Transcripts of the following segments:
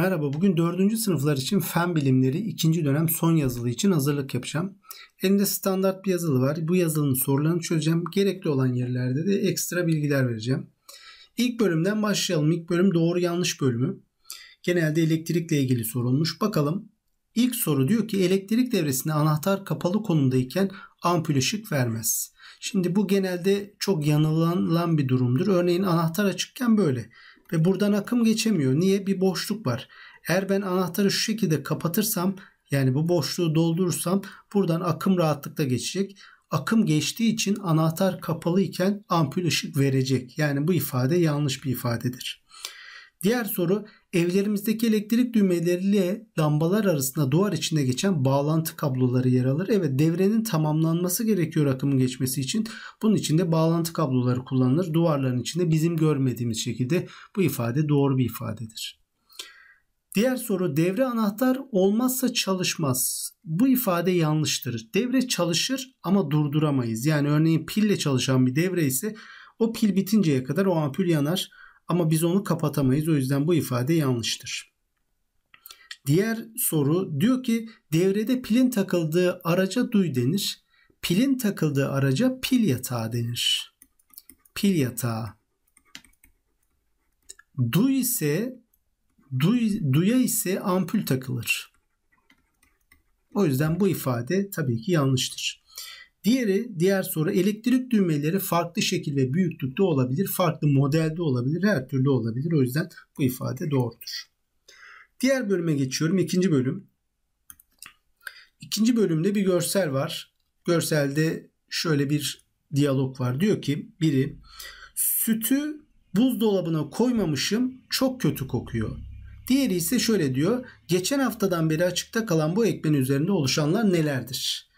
Merhaba, bugün 4. sınıflar için fen bilimleri 2. dönem son yazılı için hazırlık yapacağım. Elimde standart bir yazılı var. Bu yazılının sorularını çözeceğim. Gerekli olan yerlerde de ekstra bilgiler vereceğim. İlk bölümden başlayalım. İlk bölüm doğru yanlış bölümü. Genelde elektrikle ilgili sorulmuş. Bakalım. İlk soru diyor ki elektrik devresinde anahtar kapalı konumdayken ampul ışık vermez. Şimdi bu genelde çok yanılan bir durumdur. Örneğin anahtar açıkken böyle ve buradan akım geçemiyor. Niye? Bir boşluk var. Eğer ben anahtarı şu şekilde kapatırsam yani bu boşluğu doldurursam buradan akım rahatlıkla geçecek. Akım geçtiği için anahtar kapalı iken ampul ışık verecek. Yani bu ifade yanlış bir ifadedir. Diğer soru Evlerimizdeki elektrik düğmeleriyle lambalar arasında duvar içinde geçen bağlantı kabloları yer alır. Evet devrenin tamamlanması gerekiyor akımın geçmesi için. Bunun için de bağlantı kabloları kullanılır. Duvarların içinde bizim görmediğimiz şekilde bu ifade doğru bir ifadedir. Diğer soru devre anahtar olmazsa çalışmaz. Bu ifade yanlıştır. Devre çalışır ama durduramayız. Yani örneğin pille çalışan bir devre ise o pil bitinceye kadar o ampul yanar ama biz onu kapatamayız. O yüzden bu ifade yanlıştır. Diğer soru diyor ki devrede pilin takıldığı araca duy denir. Pilin takıldığı araca pil yatağı denir. Pil yatağı. Duy ise duy, duya ise ampul takılır. O yüzden bu ifade tabii ki yanlıştır. Diğeri diğer soru elektrik düğmeleri farklı şekil ve büyüklükte olabilir, farklı modelde olabilir, her türlü olabilir. O yüzden bu ifade doğrudur. Diğer bölüme geçiyorum. İkinci bölüm. İkinci bölümde bir görsel var. Görselde şöyle bir diyalog var. Diyor ki biri sütü buzdolabına koymamışım çok kötü kokuyor. Diğeri ise şöyle diyor. Geçen haftadan beri açıkta kalan bu ekmeğin üzerinde oluşanlar nelerdir?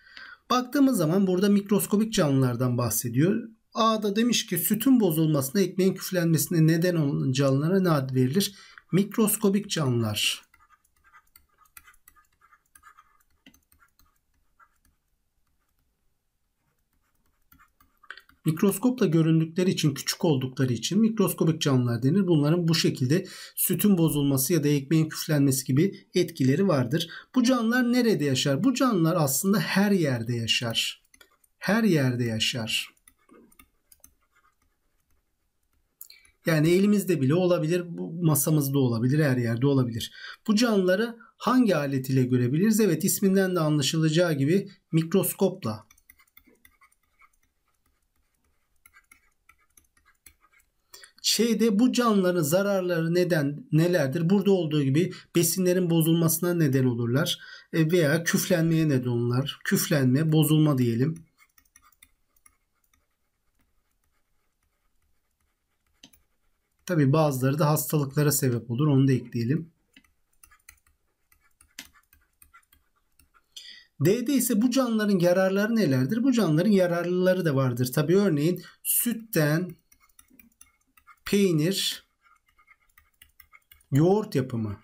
Baktığımız zaman burada mikroskobik canlılardan bahsediyor. A'da demiş ki sütün bozulmasına, ekmeğin küflenmesine neden olan canlılara ne ad verilir? Mikroskobik canlılar Mikroskopla göründükleri için küçük oldukları için mikroskobik canlılar denir. Bunların bu şekilde sütün bozulması ya da ekmeğin küflenmesi gibi etkileri vardır. Bu canlılar nerede yaşar? Bu canlılar aslında her yerde yaşar. Her yerde yaşar. Yani elimizde bile olabilir, masamızda olabilir, her yerde olabilir. Bu canlıları hangi alet ile görebiliriz? Evet isminden de anlaşılacağı gibi mikroskopla Şeyde bu canlıların zararları neden nelerdir? Burada olduğu gibi besinlerin bozulmasına neden olurlar e, veya küflenmeye neden olurlar. Küflenme, bozulma diyelim. Tabi bazıları da hastalıklara sebep olur. Onu da ekleyelim. D'de ise bu canlıların yararları nelerdir? Bu canlıların yararlıları da vardır. Tabi örneğin sütten, peynir, yoğurt yapımı,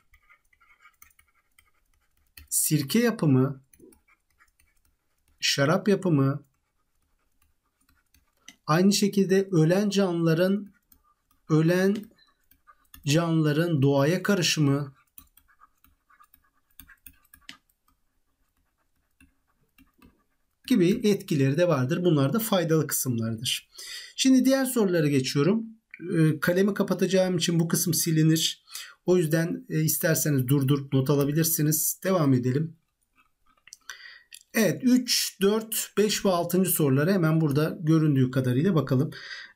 sirke yapımı, şarap yapımı, aynı şekilde ölen canlıların ölen canlıların doğaya karışımı, gibi etkileri de vardır. Bunlar da faydalı kısımlardır. Şimdi diğer sorulara geçiyorum. Ee, kalemi kapatacağım için bu kısım silinir. O yüzden e, isterseniz durdurup not alabilirsiniz. Devam edelim. Evet 3, 4, 5 ve 6. sorulara hemen burada göründüğü kadarıyla bakalım.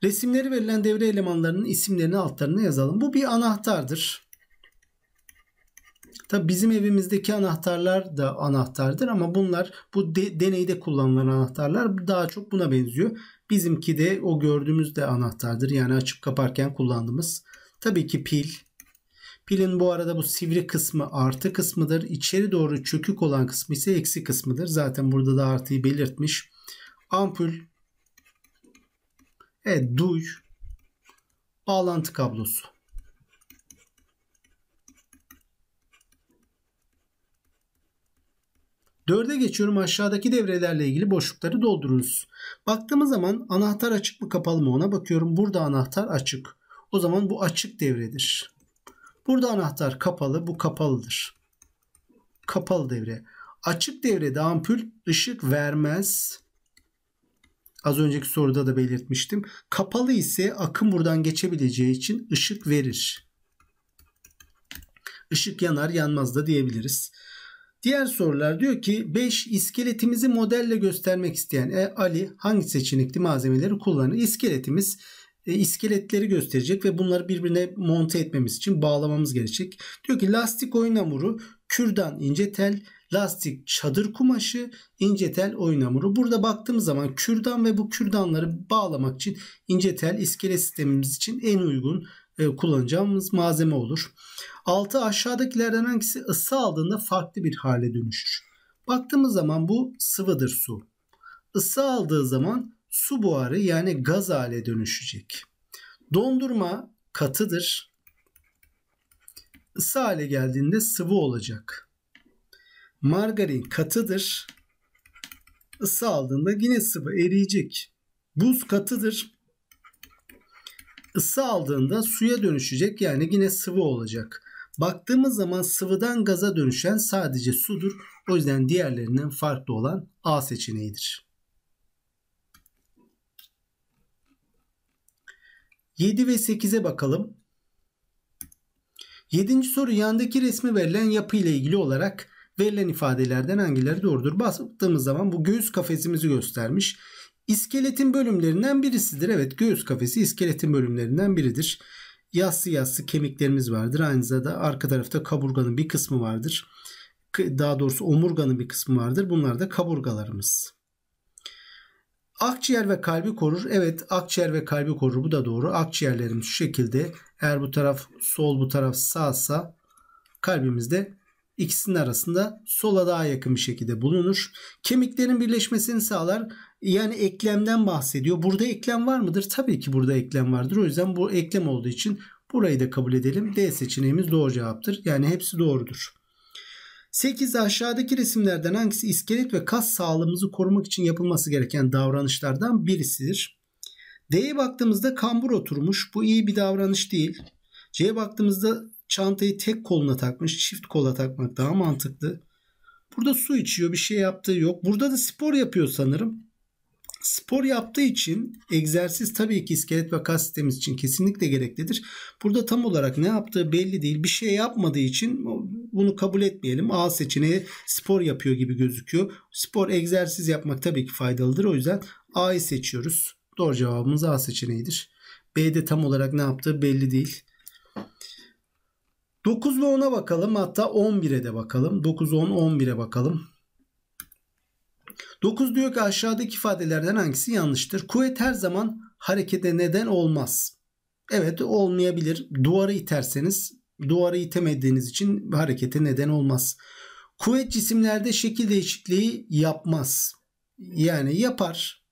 Resimleri verilen devre elemanlarının isimlerini altlarına yazalım. Bu bir anahtardır. Tabi bizim evimizdeki anahtarlar da anahtardır ama bunlar bu de, deneyde kullanılan anahtarlar daha çok buna benziyor. Bizimki de o gördüğümüz de anahtardır. Yani açıp kaparken kullandığımız. Tabii ki pil. Pilin bu arada bu sivri kısmı artı kısmıdır. İçeri doğru çökük olan kısmı ise eksi kısmıdır. Zaten burada da artıyı belirtmiş. Ampul. Evet duy. Bağlantı kablosu. 4'e geçiyorum aşağıdaki devrelerle ilgili boşlukları doldurunuz. Baktığımız zaman anahtar açık mı kapalı mı ona bakıyorum. Burada anahtar açık. O zaman bu açık devredir. Burada anahtar kapalı bu kapalıdır. Kapalı devre. Açık devrede ampul ışık vermez. Az önceki soruda da belirtmiştim. Kapalı ise akım buradan geçebileceği için ışık verir. Işık yanar yanmaz da diyebiliriz. Diğer sorular diyor ki 5 iskeletimizi modelle göstermek isteyen e, Ali hangi seçenekli malzemeleri kullanır? İskeletimiz e, iskeletleri gösterecek ve bunları birbirine monte etmemiz için bağlamamız gerekecek. Diyor ki lastik oyun hamuru, kürdan ince tel, lastik çadır kumaşı, ince tel oyun hamuru. Burada baktığımız zaman kürdan ve bu kürdanları bağlamak için ince tel iskelet sistemimiz için en uygun e, kullanacağımız malzeme olur. Altı aşağıdakilerden hangisi ısı aldığında farklı bir hale dönüşür? Baktığımız zaman bu sıvıdır su. Isı aldığı zaman su buharı yani gaz hale dönüşecek. Dondurma katıdır. Isı hale geldiğinde sıvı olacak. Margarin katıdır. Isı aldığında yine sıvı eriyecek. Buz katıdır ısı aldığında suya dönüşecek yani yine sıvı olacak. Baktığımız zaman sıvıdan gaza dönüşen sadece sudur. O yüzden diğerlerinden farklı olan A seçeneğidir. 7 ve 8'e bakalım. 7. soru yandaki resmi verilen yapı ile ilgili olarak verilen ifadelerden hangileri doğrudur? Bastığımız zaman bu göğüs kafesimizi göstermiş. İskeletin bölümlerinden birisidir. Evet göğüs kafesi iskeletin bölümlerinden biridir. Yassı yassı kemiklerimiz vardır. Aynı zamanda arka tarafta kaburganın bir kısmı vardır. Daha doğrusu omurganın bir kısmı vardır. Bunlar da kaburgalarımız. Akciğer ve kalbi korur. Evet akciğer ve kalbi korur. Bu da doğru. Akciğerlerimiz şu şekilde. Eğer bu taraf sol bu taraf sağsa kalbimiz de ikisinin arasında sola daha yakın bir şekilde bulunur. Kemiklerin birleşmesini sağlar. Yani eklemden bahsediyor. Burada eklem var mıdır? Tabii ki burada eklem vardır. O yüzden bu eklem olduğu için burayı da kabul edelim. D seçeneğimiz doğru cevaptır. Yani hepsi doğrudur. 8. Aşağıdaki resimlerden hangisi iskelet ve kas sağlığımızı korumak için yapılması gereken davranışlardan birisidir? D'ye baktığımızda kambur oturmuş. Bu iyi bir davranış değil. C'ye baktığımızda çantayı tek koluna takmış. Çift kola takmak daha mantıklı. Burada su içiyor. Bir şey yaptığı yok. Burada da spor yapıyor sanırım. Spor yaptığı için egzersiz tabii ki iskelet ve kas sistemimiz için kesinlikle gereklidir. Burada tam olarak ne yaptığı belli değil. Bir şey yapmadığı için bunu kabul etmeyelim. A seçeneği spor yapıyor gibi gözüküyor. Spor egzersiz yapmak tabii ki faydalıdır. O yüzden A'yı seçiyoruz. Doğru cevabımız A seçeneğidir. B'de tam olarak ne yaptığı belli değil. 9 ve 10'a bakalım hatta 11'e de bakalım. 9, 10, 11'e bakalım. 9 diyor ki aşağıdaki ifadelerden hangisi yanlıştır? Kuvvet her zaman harekete neden olmaz. Evet olmayabilir. Duvarı iterseniz duvarı itemediğiniz için harekete neden olmaz. Kuvvet cisimlerde şekil değişikliği yapmaz. Yani yapar.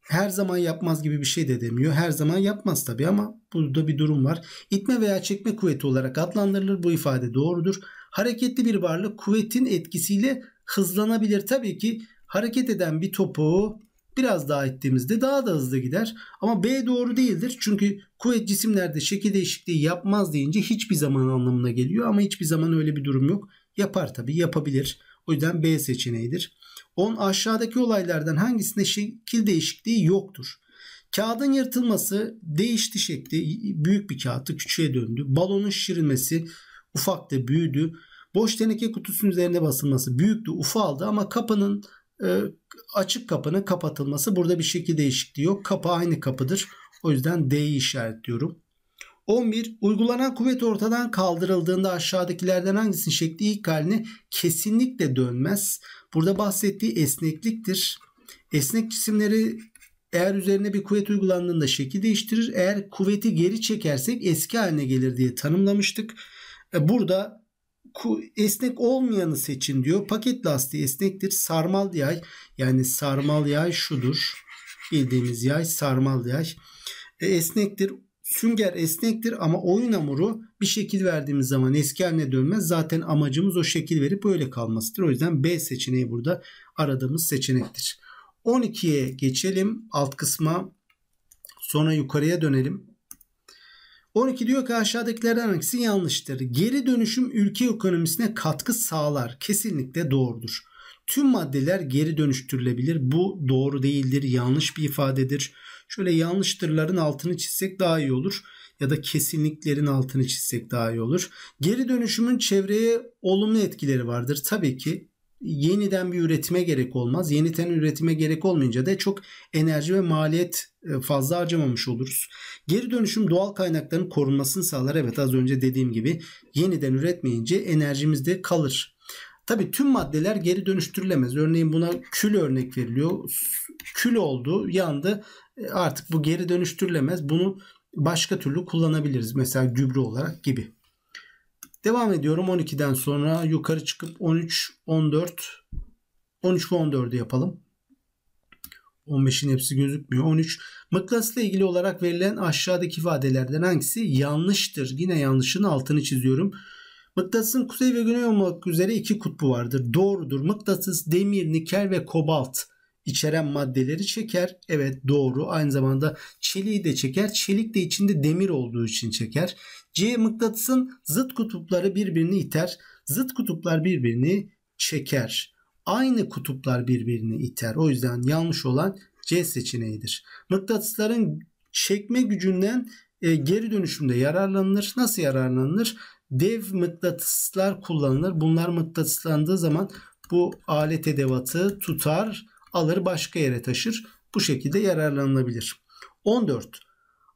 Her zaman yapmaz gibi bir şey de demiyor. Her zaman yapmaz tabii ama burada bir durum var. İtme veya çekme kuvveti olarak adlandırılır. Bu ifade doğrudur. Hareketli bir varlık kuvvetin etkisiyle hızlanabilir. Tabii ki hareket eden bir topu biraz daha ettiğimizde daha da hızlı gider. Ama B doğru değildir. Çünkü kuvvet cisimlerde şekil değişikliği yapmaz deyince hiçbir zaman anlamına geliyor. Ama hiçbir zaman öyle bir durum yok. Yapar tabii yapabilir. O yüzden B seçeneğidir. 10 aşağıdaki olaylardan hangisinde şekil değişikliği yoktur? Kağıdın yırtılması değişti şekli. Büyük bir kağıttı küçüğe döndü. Balonun şişirilmesi ufaktı büyüdü. Boş teneke kutusunun üzerine basılması büyüktü ufaldı ama kapının e, açık kapının kapatılması. Burada bir şekil değişikliği yok. Kapı aynı kapıdır. O yüzden D'yi işaretliyorum. 11. Uygulanan kuvvet ortadan kaldırıldığında aşağıdakilerden hangisinin şekli ilk haline kesinlikle dönmez. Burada bahsettiği esnekliktir. Esnek cisimleri eğer üzerine bir kuvvet uygulandığında şekil değiştirir. Eğer kuvveti geri çekersek eski haline gelir diye tanımlamıştık. E, burada esnek olmayanı seçin diyor. Paket lastiği esnektir. Sarmal yay yani sarmal yay şudur. Bildiğimiz yay sarmal yay. E, esnektir. Sünger esnektir ama oyun hamuru bir şekil verdiğimiz zaman eski haline dönmez. Zaten amacımız o şekil verip böyle kalmasıdır. O yüzden B seçeneği burada aradığımız seçenektir. 12'ye geçelim alt kısma. Sonra yukarıya dönelim. 12 diyor ki aşağıdakilerden hangisi yanlıştır? Geri dönüşüm ülke ekonomisine katkı sağlar. Kesinlikle doğrudur. Tüm maddeler geri dönüştürülebilir. Bu doğru değildir. Yanlış bir ifadedir. Şöyle yanlıştırların altını çizsek daha iyi olur. Ya da kesinliklerin altını çizsek daha iyi olur. Geri dönüşümün çevreye olumlu etkileri vardır. Tabii ki yeniden bir üretime gerek olmaz. Yeniden üretime gerek olmayınca da çok enerji ve maliyet e, fazla harcamamış oluruz. Geri dönüşüm doğal kaynakların korunmasını sağlar. Evet az önce dediğim gibi yeniden üretmeyince enerjimizde kalır. Tabi tüm maddeler geri dönüştürülemez. Örneğin buna kül örnek veriliyor. Kül oldu, yandı. E, artık bu geri dönüştürülemez. Bunu başka türlü kullanabiliriz. Mesela gübre olarak gibi. Devam ediyorum 12'den sonra yukarı çıkıp 13, 14, 13 ve 14'ü yapalım. 15'in hepsi gözükmüyor. 13. Mıknatısla ilgili olarak verilen aşağıdaki ifadelerden hangisi yanlıştır? Yine yanlışın altını çiziyorum. Mıknatısın kuzey ve güney olmak üzere iki kutbu vardır. Doğrudur. Mıknatıs demir, nikel ve kobalt içeren maddeleri çeker. Evet doğru. Aynı zamanda çeliği de çeker. Çelik de içinde demir olduğu için çeker. C mıknatısın zıt kutupları birbirini iter. Zıt kutuplar birbirini çeker. Aynı kutuplar birbirini iter. O yüzden yanlış olan C seçeneğidir. Mıknatısların çekme gücünden e, geri dönüşümde yararlanılır. Nasıl yararlanılır? Dev mıknatıslar kullanılır. Bunlar mıknatıslandığı zaman bu alet edevatı tutar alır başka yere taşır. Bu şekilde yararlanılabilir. 14.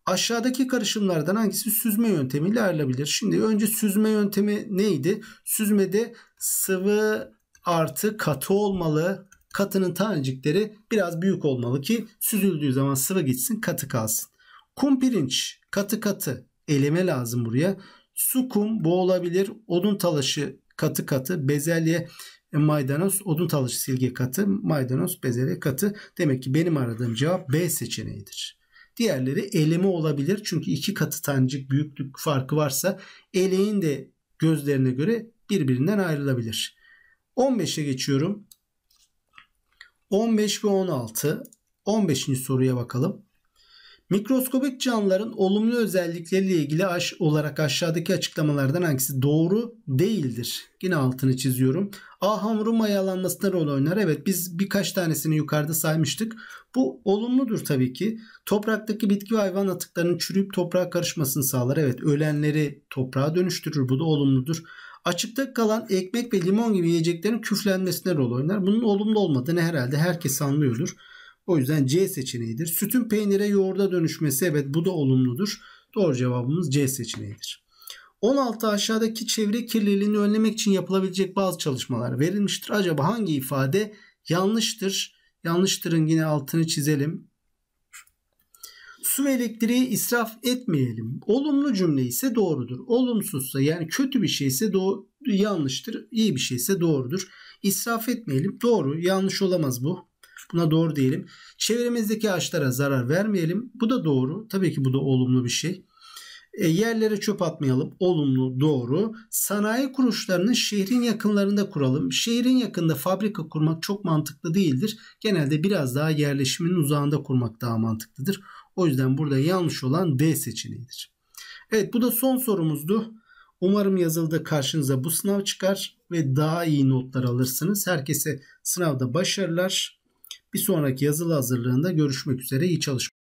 Aşağıdaki karışımlardan hangisi süzme yöntemiyle ayrılabilir? Şimdi önce süzme yöntemi neydi? Süzmede sıvı artı katı olmalı. Katının tanecikleri biraz büyük olmalı ki süzüldüğü zaman sıvı gitsin katı kalsın. Kum pirinç katı katı eleme lazım buraya. Su kum bu olabilir. Odun talaşı katı katı bezelye e, maydanoz odun talışı silge katı, maydanoz bezelye katı. Demek ki benim aradığım cevap B seçeneğidir. Diğerleri eleme olabilir. Çünkü iki katı tancık büyüklük farkı varsa eleğin de gözlerine göre birbirinden ayrılabilir. 15'e geçiyorum. 15 ve 16. 15. soruya bakalım. Mikroskobik canlıların olumlu özellikleriyle ilgili aş olarak aşağıdaki açıklamalardan hangisi doğru değildir? Yine altını çiziyorum. A hamurun mayalanmasına rol oynar. Evet biz birkaç tanesini yukarıda saymıştık. Bu olumludur tabii ki. Topraktaki bitki ve hayvan atıklarının çürüyüp toprağa karışmasını sağlar. Evet ölenleri toprağa dönüştürür. Bu da olumludur. Açıkta kalan ekmek ve limon gibi yiyeceklerin küflenmesine rol oynar. Bunun olumlu olmadığını herhalde herkes anlıyordur. O yüzden C seçeneğidir. Sütün peynire yoğurda dönüşmesi evet bu da olumludur. Doğru cevabımız C seçeneğidir. 16 aşağıdaki çevre kirliliğini önlemek için yapılabilecek bazı çalışmalar verilmiştir. Acaba hangi ifade yanlıştır? Yanlıştırın yine altını çizelim. Su ve elektriği israf etmeyelim. Olumlu cümle ise doğrudur. Olumsuzsa yani kötü bir şey ise yanlıştır. İyi bir şey ise doğrudur. İsraf etmeyelim. Doğru. Yanlış olamaz bu. Buna doğru diyelim. Çevremizdeki ağaçlara zarar vermeyelim. Bu da doğru. Tabii ki bu da olumlu bir şey. E, yerlere çöp atmayalım. Olumlu, doğru. Sanayi kuruluşlarını şehrin yakınlarında kuralım. Şehrin yakında fabrika kurmak çok mantıklı değildir. Genelde biraz daha yerleşimin uzağında kurmak daha mantıklıdır. O yüzden burada yanlış olan D seçeneğidir. Evet bu da son sorumuzdu. Umarım yazıldı karşınıza bu sınav çıkar ve daha iyi notlar alırsınız. Herkese sınavda başarılar. Bir sonraki yazılı hazırlığında görüşmek üzere. İyi çalışmalar.